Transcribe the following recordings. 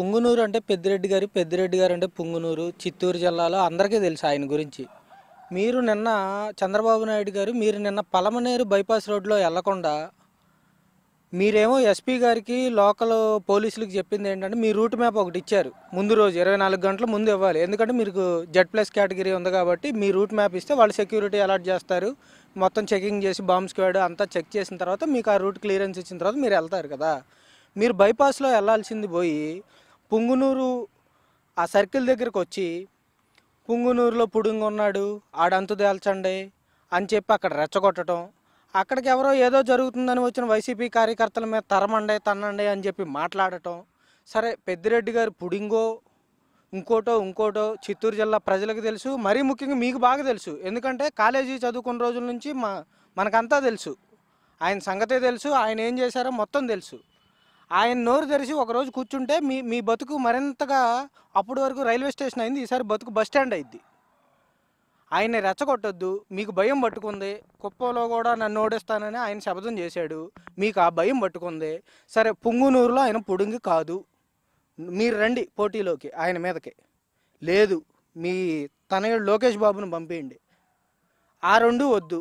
పుంగునూరు అంటే పెద్దిరెడ్డి గారు పెద్దిరెడ్డి గారు అంటే పుంగునూరు చిత్తూరు జిల్లాలో అందరికీ తెలుసు ఆయన గురించి మీరు నిన్న చంద్రబాబు నాయుడు గారు మీరు నిన్న పలమనేరు బైపాస్ రోడ్లో వెళ్లకుండా మీరేమో ఎస్పీ గారికి లోకల్ పోలీసులకు చెప్పింది ఏంటంటే మీ రూట్ మ్యాప్ ఒకటి ఇచ్చారు ముందు రోజు ఇరవై నాలుగు గంటల ముందు ఇవ్వాలి ఎందుకంటే మీకు జెడ్ ప్లస్ కేటగిరీ ఉంది కాబట్టి మీ రూట్ మ్యాప్ ఇస్తే వాళ్ళు సెక్యూరిటీ అలర్ట్ చేస్తారు మొత్తం చెకింగ్ చేసి బాంబ్ స్క్వాడ్ అంతా చెక్ చేసిన తర్వాత మీకు ఆ రూట్ క్లియరెన్స్ ఇచ్చిన తర్వాత మీరు వెళ్తారు కదా మీరు బైపాస్లో వెళ్ళాల్సింది పోయి పుంగునూరు ఆ సర్కిల్ దగ్గరకు వచ్చి పుంగునూరులో పుడుంగు ఉన్నాడు ఆడంతు తేల్చండి అని చెప్పి అక్కడ రెచ్చగొట్టడం అక్కడికి ఎవరో ఏదో జరుగుతుందని వచ్చిన వైసీపీ కార్యకర్తల మీద తరమండి తన్నండి అని చెప్పి మాట్లాడటం సరే పెద్దిరెడ్డి గారు పుడింగో ఇంకోటో ఇంకోటో చిత్తూరు జిల్లా ప్రజలకు తెలుసు మరీ ముఖ్యంగా మీకు బాగా తెలుసు ఎందుకంటే కాలేజీ చదువుకున్న రోజుల నుంచి మా మనకంతా తెలుసు ఆయన సంగతే తెలుసు ఆయన ఏం చేశారో మొత్తం తెలుసు ఆయన నోరు తెరిచి ఒకరోజు కూర్చుంటే మీ మీ బతుకు మరింతగా అప్పటి వరకు రైల్వే స్టేషన్ అయింది ఈసారి బతుకు బస్ స్టాండ్ అయింది ఆయన్ని రెచ్చగొట్టొద్దు మీకు భయం పట్టుకుంది కుప్పలో కూడా నన్ను ఓడిస్తానని ఆయన శబ్దం చేశాడు మీకు ఆ భయం పట్టుకుంది సరే పుంగునూరులో ఆయన పుడుంగి కాదు మీరు రండి పోటీలోకి ఆయన మీదకి లేదు మీ తనయుడు లోకేష్ బాబును పంపేయండి ఆ రెండు వద్దు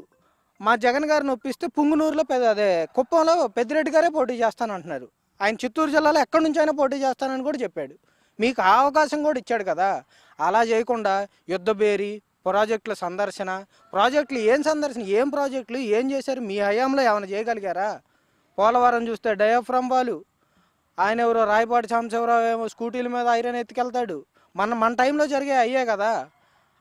మా జగన్ గారిని ఒప్పిస్తే పుంగునూరులో పెద్ద అదే కుప్పంలో పెద్దిరెడ్డి గారే పోటీ చేస్తానంటున్నారు ఆయన చిత్తూరు జిల్లాలో ఎక్కడి నుంచి అయినా పోటీ చేస్తానని కూడా చెప్పాడు మీకు ఆ అవకాశం కూడా ఇచ్చాడు కదా అలా చేయకుండా యుద్ధబేరి ప్రాజెక్టుల సందర్శన ప్రాజెక్టులు ఏం సందర్శన ఏం ప్రాజెక్టులు ఏం చేశారు మీ హయాంలో ఏమైనా చేయగలిగారా పోలవరం చూస్తే డయోఫ్రమ్ వాళ్ళు ఆయన ఎవరో రాయపాటి సాంబశివరావు ఏమో స్కూటీల మీద ఐరన్ ఎత్తుకెళ్తాడు మన మన టైంలో జరిగే అయ్యే కదా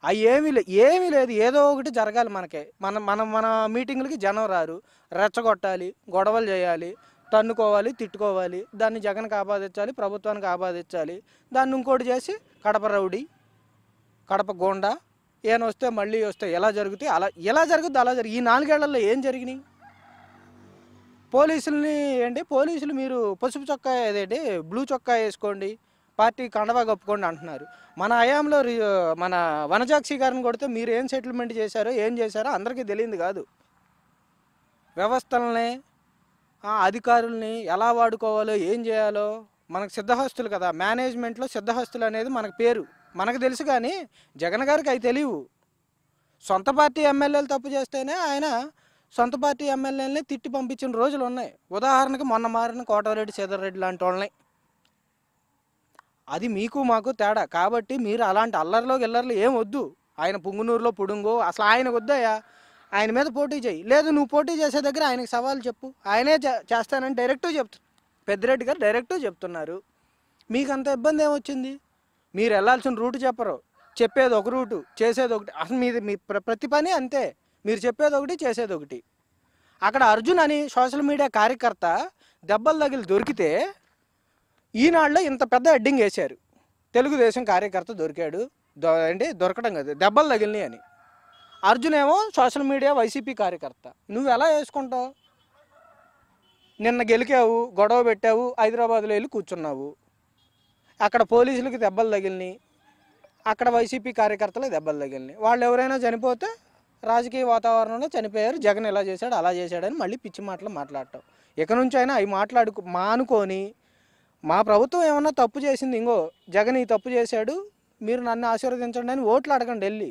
అవి ఏమీ లేదు ఏమీ లేదు ఏదో ఒకటి జరగాలి మనకే మన మనం మన మీటింగులకి జనం రారు రెచ్చగొట్టాలి గొడవలు చేయాలి తన్నుకోవాలి తిట్టుకోవాలి దాన్ని జగన్కి ఆపాదించాలి ప్రభుత్వానికి ఆపాదించాలి దాన్ని ఇంకోటి చేసి కడప రౌడీ కడప గోండా ఏం వస్తే మళ్ళీ వస్తే ఎలా జరుగుతే అలా ఎలా జరుగుద్ది అలా జరిగి ఈ నాలుగేళ్లలో ఏం జరిగినాయి పోలీసుల్ని ఏంటి పోలీసులు మీరు పసుపు చొక్కా ఏదేంటి బ్లూ చొక్కా వేసుకోండి పార్టీ కండవా కప్పుకోండి అంటున్నారు మన హయాంలో మన వనజాక్షి గారిని కొడితే మీరు ఏం సెటిల్మెంట్ చేశారో ఏం చేశారో అందరికీ తెలియదు కాదు వ్యవస్థలనే అధికారుల్ని ఎలా వాడుకోవాలో ఏం చేయాలో మనకు సిద్ధహస్తులు కదా మేనేజ్మెంట్లో సిద్ధహస్తులు అనేది మనకు పేరు మనకు తెలుసు కానీ జగన్ గారికి అవి తెలియవు సొంత పార్టీ ఎమ్మెల్యేలు తప్పు చేస్తేనే ఆయన సొంత పార్టీ ఎమ్మెల్యేలని తిట్టి పంపించిన రోజులు ఉన్నాయి ఉదాహరణకి మొన్న మారిన కోటారెడ్డి రెడ్డి లాంటి వాళ్ళని అది మీకు మాకు తేడా కాబట్టి మీరు అలాంటి అల్లర్లో ఇల్లర్లు ఏం వద్దు ఆయన పుంగునూరులో పుడుంగు అసలు ఆయన వద్దాయా ఆయన మీద పోటీ చేయి లేదు నువ్వు పోటీ చేసే దగ్గర ఆయనకు సవాల్ చెప్పు ఆయనే చేస్తానని డైరెక్ట్ చెప్తు పెద్దిరెడ్డి గారు డైరెక్ట్ చెప్తున్నారు మీకు అంత ఇబ్బంది ఏమొచ్చింది మీరు వెళ్ళాల్సిన రూట్ చెప్పరు చెప్పేది ఒక రూటు చేసేది ఒకటి అసలు మీది మీ ప్రతి పని అంతే మీరు చెప్పేది ఒకటి చేసేది ఒకటి అక్కడ అర్జున్ అని సోషల్ మీడియా కార్యకర్త దెబ్బలు తగిలి దొరికితే ఈనాడులో ఇంత పెద్ద హెడ్డింగ్ వేశారు తెలుగుదేశం కార్యకర్త దొరికాడు అంటే దొరకడం కదా దెబ్బలు తగిలినాయి అని అర్జున్ ఏమో సోషల్ మీడియా వైసీపీ కార్యకర్త నువ్వు ఎలా వేసుకుంటావు నిన్న గెలికావు గొడవ పెట్టావు హైదరాబాద్లో వెళ్ళి కూర్చున్నావు అక్కడ పోలీసులకి దెబ్బలు తగిలినాయి అక్కడ వైసీపీ కార్యకర్తలకు దెబ్బలు తగిలినాయి వాళ్ళు ఎవరైనా చనిపోతే రాజకీయ వాతావరణంలో చనిపోయారు జగన్ ఎలా చేశాడు అలా చేశాడని మళ్ళీ పిచ్చి మాటలు మాట్లాడటం ఇక నుంచి అయినా అవి మాట్లాడుకు మానుకొని మా ప్రభుత్వం ఏమన్నా తప్పు చేసింది ఇంకో జగన్ ఈ తప్పు చేశాడు మీరు నన్ను ఆశీర్వదించండి అని ఓట్లు అడగండి వెళ్ళి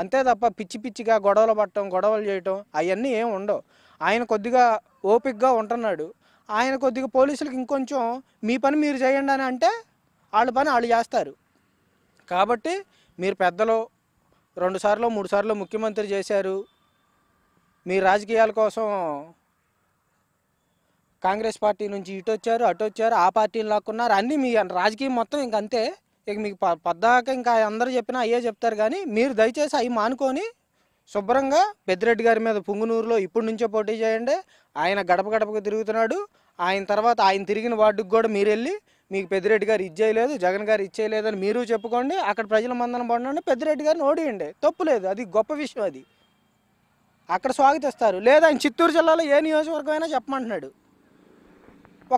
అంతే తప్ప పిచ్చి పిచ్చిగా గొడవలు పట్టడం గొడవలు చేయటం అవన్నీ ఏం ఉండవు ఆయన కొద్దిగా ఓపిక్గా ఉంటున్నాడు ఆయన కొద్దిగా పోలీసులకు ఇంకొంచెం మీ పని మీరు చేయండి అని అంటే వాళ్ళ పని వాళ్ళు చేస్తారు కాబట్టి మీరు పెద్దలు రెండుసార్లు మూడుసార్లు ముఖ్యమంత్రి చేశారు మీ రాజకీయాల కోసం కాంగ్రెస్ పార్టీ నుంచి ఇటు వచ్చారు అటు వచ్చారు ఆ పార్టీని లాక్కున్నారు అన్నీ మీ రాజకీయం మొత్తం ఇంకంతే ఇక మీకు పద్దాక ఇంకా అందరూ చెప్పినా అయ్యే చెప్తారు కానీ మీరు దయచేసి అవి మానుకొని శుభ్రంగా పెద్దిరెడ్డి గారి మీద పుంగునూరులో ఇప్పటి నుంచే పోటీ చేయండి ఆయన గడప గడపకు తిరుగుతున్నాడు ఆయన తర్వాత ఆయన తిరిగిన వార్డుకు కూడా మీరు వెళ్ళి మీకు పెద్దిరెడ్డి గారు ఇచ్చేయలేదు జగన్ గారు ఇచ్చేయలేదు అని మీరు చెప్పుకోండి అక్కడ ప్రజల మందన పడినండి పెద్దిరెడ్డి గారిని ఓడియండి తప్పు లేదు అది గొప్ప విషయం అది అక్కడ స్వాగతిస్తారు లేదా ఆయన చిత్తూరు జిల్లాలో ఏ నియోజకవర్గమైనా చెప్పమంటున్నాడు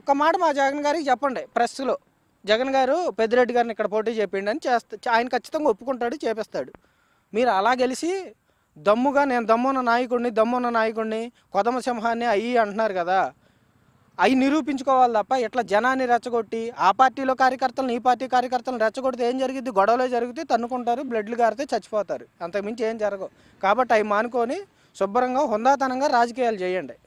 ఒక్క మాట మా జగన్ గారికి చెప్పండి ప్రెస్లో జగన్ గారు పెద్దిరెడ్డి గారిని ఇక్కడ పోటీ చేపిండి అని చేస్తా ఆయన ఖచ్చితంగా ఒప్పుకుంటాడు చేపిస్తాడు మీరు అలా గెలిచి దమ్ముగా నేను దమ్మున్న నాయకుడిని దమ్మున్న నాయకుడిని కొదమ సింహాన్ని అయ్యి అంటున్నారు కదా అవి నిరూపించుకోవాలి తప్ప ఇట్లా జనాన్ని రెచ్చగొట్టి ఆ పార్టీలో కార్యకర్తలను ఈ పార్టీ కార్యకర్తలను రెచ్చగొడితే ఏం జరిగింది గొడవలో జరిగితే తన్నుకుంటారు బ్లడ్లు గారితే చచ్చిపోతారు అంతకుమించి ఏం జరగవు కాబట్టి అవి మానుకొని శుభ్రంగా హుందాతనంగా రాజకీయాలు చేయండి